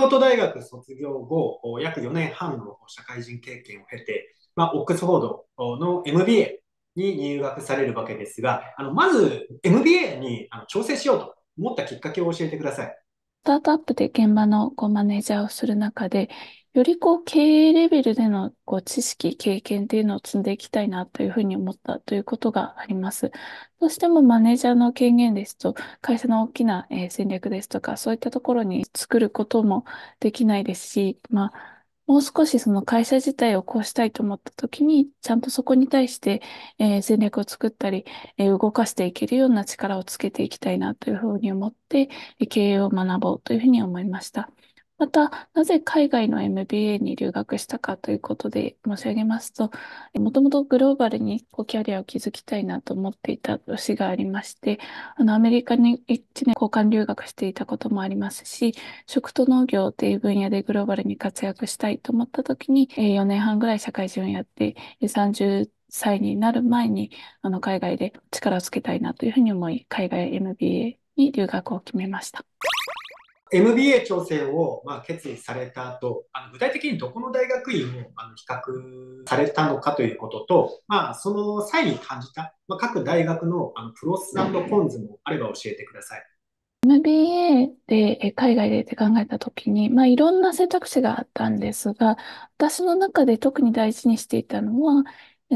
京都大学卒業後、約4年半の社会人経験を経て、まあ、オックスフォードの MBA に入学されるわけですが、あのまず MBA にあの調整しようと思ったきっかけを教えてください。スタートアップで現場のこうマネージャーをする中で、よりこう経営レベルでのこう知識、経験っていうのを積んでいきたいなというふうに思ったということがあります。どうしてもマネージャーの権限ですと、会社の大きな、え戦略ですとか、そういったところに作ることもできないですし、まあ、もう少しその会社自体をこうしたいと思った時に、ちゃんとそこに対して、え戦略を作ったり、え動かしていけるような力をつけていきたいなというふうに思って、経営を学ぼうというふうに思いました。また、なぜ海外の MBA に留学したかということで申し上げますと、もともとグローバルにこうキャリアを築きたいなと思っていた年がありまして、あのアメリカに1年交換留学していたこともありますし、食と農業という分野でグローバルに活躍したいと思った時に、4年半ぐらい社会人をやって、30歳になる前にあの海外で力をつけたいなというふうに思い、海外 MBA に留学を決めました。MBA 挑戦をまあ決意された後、あの具体的にどこの大学院をあの比較されたのかということと、まあ、その際に感じた、まあ、各大学のあのプロスコンズもあれば教えてください。MBA で海外でって考えた時に、まあ、いろんな選択肢があったんですが、私の中で特に大事にしていたのは、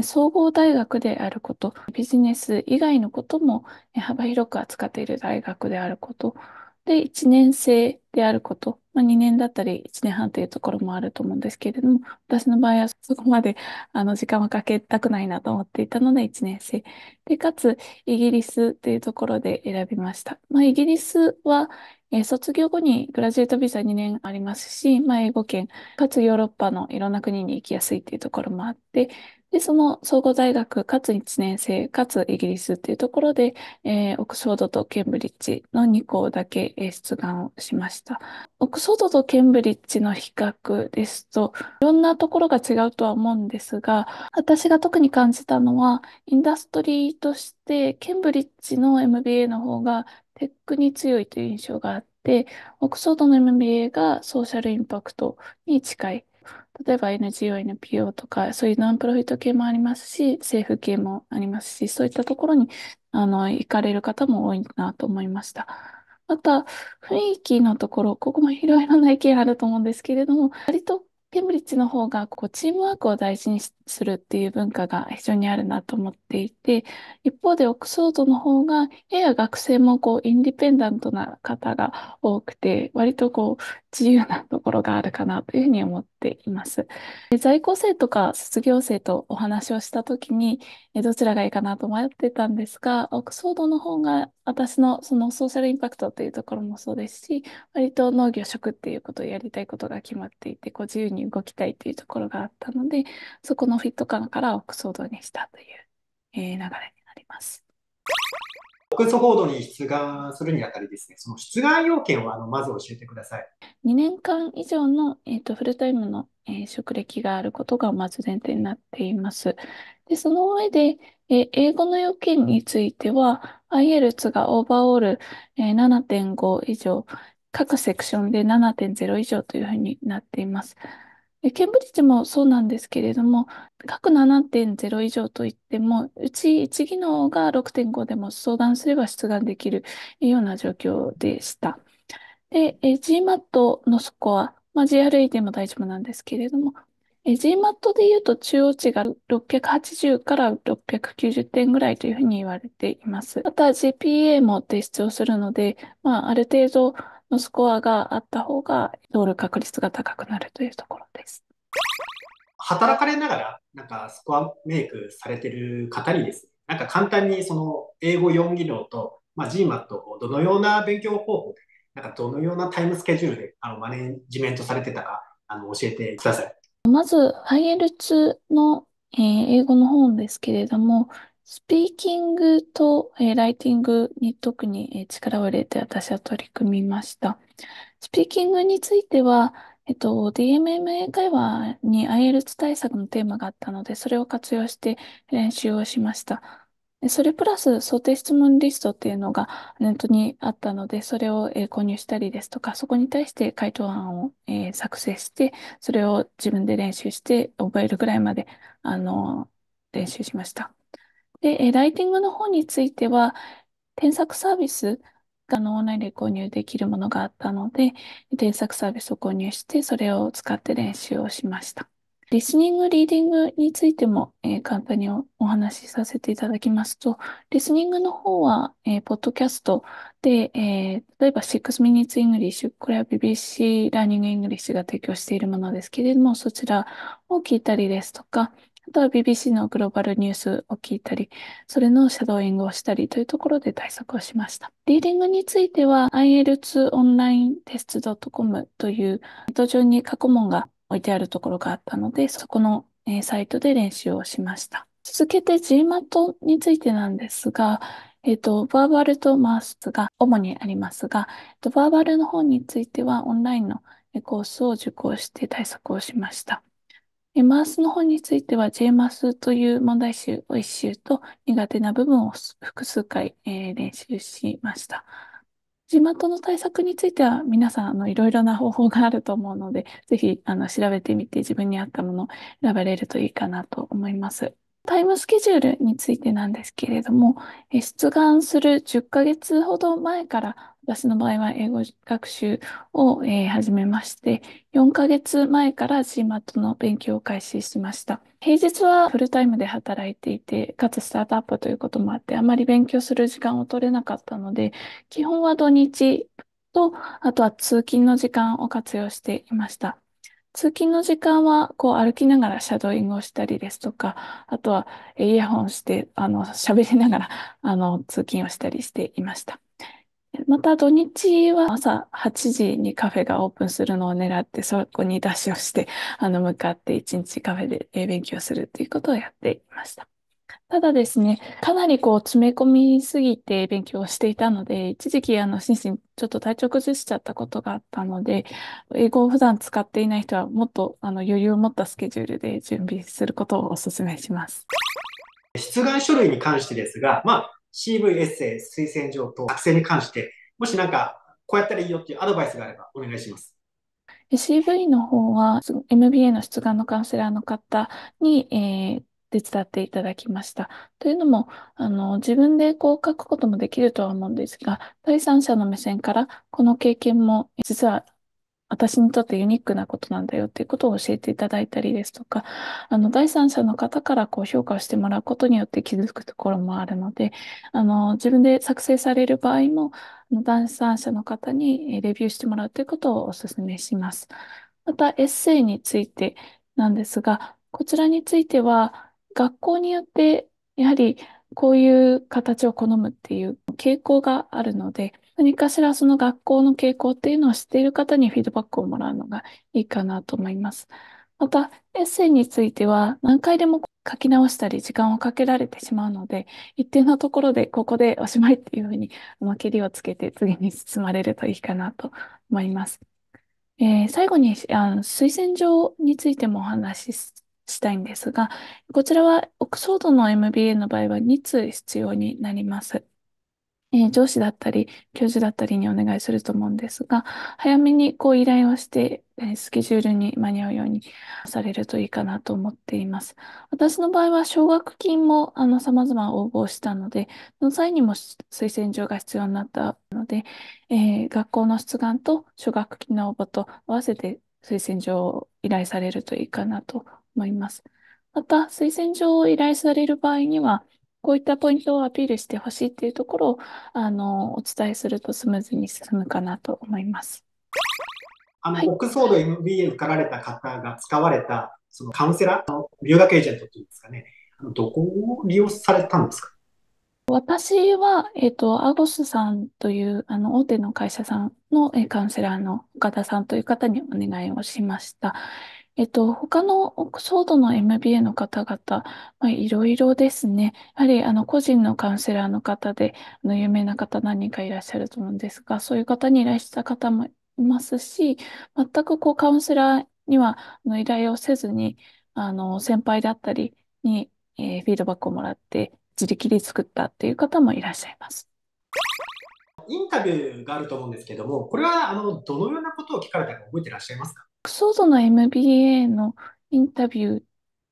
総合大学であること、ビジネス以外のことも幅広く扱っている大学であること、で、1年生であること、まあ、2年だったり1年半というところもあると思うんですけれども、私の場合はそこまであの時間はかけたくないなと思っていたので1年生。で、かつイギリスというところで選びました。まあ、イギリスは、えー、卒業後にグラジュエートビザ2年ありますし、まあ、英語圏、かつヨーロッパのいろんな国に行きやすいというところもあって、で、その総合大学、かつ1年生、かつイギリスっていうところで、えー、オックスフォードとケンブリッジの2校だけ出願をしました。オックスフォードとケンブリッジの比較ですと、いろんなところが違うとは思うんですが、私が特に感じたのは、インダストリーとして、ケンブリッジの MBA の方がテックに強いという印象があって、オックスフォードの MBA がソーシャルインパクトに近い。例えば NGO、NPO とか、そういうノンプロフィット系もありますし、政府系もありますし、そういったところに、あの、行かれる方も多いなと思いました。また、雰囲気のところ、ここもいろいろな意見あると思うんですけれども、割とケンブリッジの方がこうチームワークを大事にするっていう文化が非常にあるなと思っていて、一方でオックソードの方がやや学生もこうインディペンダントな方が多くて、割とこう自由なところがあるかなというふうに思っています。在校生とか卒業生とお話をした時にどちらがいいかなと迷ってたんですが、オックソードの方が私のそのソーシャルインパクトというところもそうですし、割と農業食っていうことをやりたいことが決まっていて、こう自由に動きたいというところがあったので、そこのフィット感からオックスフォードにしたという、えー、流れになります。オックスフォードに出願するにあたりですね、その出願要件をあのまず教えてください。2年間以上の、えーと、とフルタイムの、えー、職歴があることがまず前提になっています。でその上で、えー、英語の要件については、IELTS がオーバーオール、えー、7.5以上、各セクションで7.0以上というふうになっています。ケンブリッジもそうなんですけれども、各7.0以上といっても、うち1技能が6.5でも相談すれば出願できるような状況でした。で、ー GMAT のスコア、まあ、GRE でも大丈夫なんですけれども、ー GMAT でいうと中央値が680から690点ぐらいというふうに言われています。また GPA も提出をするので、まあ、ある程度のスコアがあった方が通る確率が高くなるというところです。働かれながら、なんかスコアメイクされてる方にですね、なんか簡単にその英語4技能と、まあ、GMAT をどのような勉強方法で、なんかどのようなタイムスケジュールであのマネジメントされてたか、あの教えてください。まず、IELTS の、えー、英語の本ですけれども、スピーキングと、えー、ライティングに特に、えー、力を入れて私は取り組みました。スピーキングについては、えっと、DMM 英会話に IELTS 対策のテーマがあったので、それを活用して練習をしました。それプラス想定質問リストっていうのがネットにあったので、それを、えー、購入したりですとか、そこに対して回答案を、えー、作成して、それを自分で練習して覚えるぐらいまで、あのー、練習しました。で、ライティングの方については、添削サービスがのオンラインで購入できるものがあったので、添削サービスを購入して、それを使って練習をしました。リスニング、リーディングについても、えー簡単におお話しさせていただきますと、リスニングの方は、えーポッドキャストで、えー例えば6 Minutes English、これは BBC ラーニング English が提供しているものですけれども、そちらを聞いたりですとか、あとは BBC のグローバルニュースを聞いたり、それのシャドーイングをしたりというところで対策をしました。リーディングについては IL2onlinetest.com というネット上に過去問が置いてあるところがあったので、そこのサイトで練習をしました。続けて GMAT についてなんですが、えっ、と、バーバルとマウスが主にありますが、えっと、バーバルの方についてはオンラインのコースを受講して対策をしました。マースの本については JMAS という問題集を一周と苦手な部分を複数回、えー、練習しました。地元の対策については皆さんいろいろな方法があると思うので、ぜひあの調べてみて自分に合ったものを選ばれるといいかなと思います。タイムスケジュールについてなんですけれども、出願する10ヶ月ほど前から、私の場合は英語学習を、始めまして、4ヶ月前から GMAT の勉強を開始しました。平日はフルタイムで働いていて、かつスタートアップということもあって、あまり勉強する時間を取れなかったので、基本は土日と、あとは通勤の時間を活用していました。通勤の時間は、こう歩きながらシャドーイングをしたりですとか、あとはイヤホンして、あの、喋りながら、あの、通勤をしたりしていました。また土日は朝8時にカフェがオープンするのを狙って、そこにダッシュをして、あの、向かって一日カフェで勉強するということをやっていました。ただですね、かなりこう詰め込みすぎて勉強していたので、一時期あの心身ちょっと体調崩しちゃったことがあったので、英語を普段使っていない人はもっとあの余裕を持ったスケジュールで準備することをお勧めします。出願書類に関してですが、まあ、CV エッセイ、推薦状と学生に関して、もしなんかこうやったらいいよっていうアドバイスがあればお願いします。CV の方は MBA の出願のカウンセラーの方に、えー手伝っていただきました。というのも、あの、自分でこう書くこともできるとは思うんですが、第三者の目線からこの経験も実は私にとってユニックなことなんだよっていうことを教えていただいたりですとか、あの、第三者の方からこう評価をしてもらうことによって気づくところもあるので、あの、自分で作成される場合も、第三者の方にレビューしてもらうということをお勧めします。また、エッセイについてなんですが、こちらについては、学校によってやはりこういう形を好むっていう傾向があるので、何かしらその学校の傾向っていうのを知っている方にフィードバックをもらうのがいいかなと思います。また、エッセイについては何回でも書き直したり時間をかけられてしまうので、一定のところでここでおしまいっていうふうに、ま蹴りをつけて次に進まれるといいかなと思います。えー、最後にあの推薦状についてもお話ししたいんですが、こちらはオックスフォードの MBA の場合は2通必要になります。えー、上司だったり、教授だったりにお願いすると思うんですが、早めにこう依頼をして、えスケジュールに間に合うようにされるといいかなと思っています。私の場合は奨学金もあの様々応募したので、その際にも推薦状が必要になったので、えー、学校の出願と奨学金の応募と合わせて推薦状を依頼されるといいかなと思います。また、推薦状を依頼される場合には、こういったポイントをアピールしてほしいっていうところを、あの、お伝えするとスムーズに進むかなと思います。あの、はい、オックスフォード MBA 受かられた方が使われた、そのカウンセラーの留学エージェントっていうんですかね、あのどこを利用されたんですか私は、えっ、ー、と、アゴスさんという、あの、大手の会社さんの、えカウンセラーの岡田さんという方にお願いをしました。えっと、他のオックスフォードの MBA の方々、まあ、いろいろですね。やはり、あの、個人のカウンセラーの方で、あの、有名な方何人かいらっしゃると思うんですが、そういう方にいらっしゃった方もいますし、全くこう、カウンセラーには、あの、依頼をせずに、あの、先輩だったりに、えー、フィードバックをもらって、自力で作ったっていう方もいらっしゃいます。インタビューがあると思うんですけども、これはあのどのようなことを聞かれたか覚えてらっしゃいますかクソードの MBA のインタビュー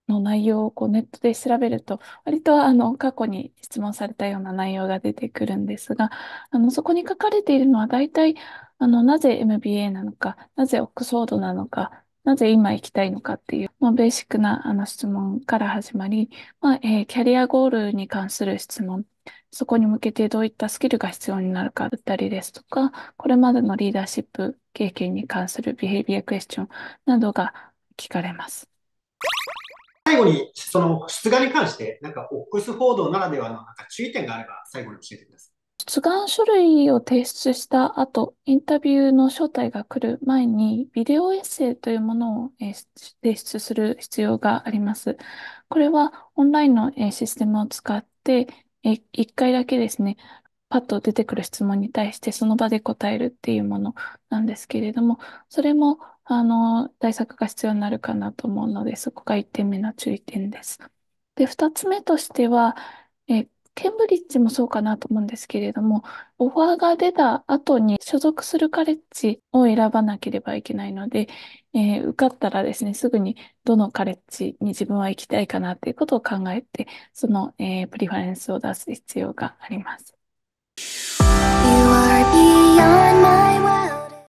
の内容をこうネットで調べると、割とあの過去に質問されたような内容が出てくるんですが、あのそこに書かれているのは大体あのなぜ MBA なのか、なぜオックスフォードなのか、なぜ今行きたいのかっていう、まあ、ベーシックなあの質問から始まり、まあえー、キャリアゴールに関する質問、そこに向けてどういったスキルが必要になるかだったりですとか、これまでのリーダーシップ経験に関するビヘイビアクエスチョンなどが聞かれます。最後に、その出願に関して、なんかオックスフォードならではのなんか注意点があれば、最後に教えてください。出願書類を提出した後、インタビューの招待が来る前に、ビデオエッセイというものを、え提出する必要があります。これはオンラインの、えシステムを使って、え1回だけですね、パッと出てくる質問に対してその場で答えるっていうものなんですけれども、それも、あの、対策が必要になるかなと思うので、そこが1点目の注意点です。で、2つ目としては、えケンブリッジもそうかなと思うんですけれども、オファーが出た後に所属するカレッジを選ばなければいけないので、えー、受かったらですね、すぐにどのカレッジに自分は行きたいかなということを考えて、その、えー、プリファレンスを出す必要があります。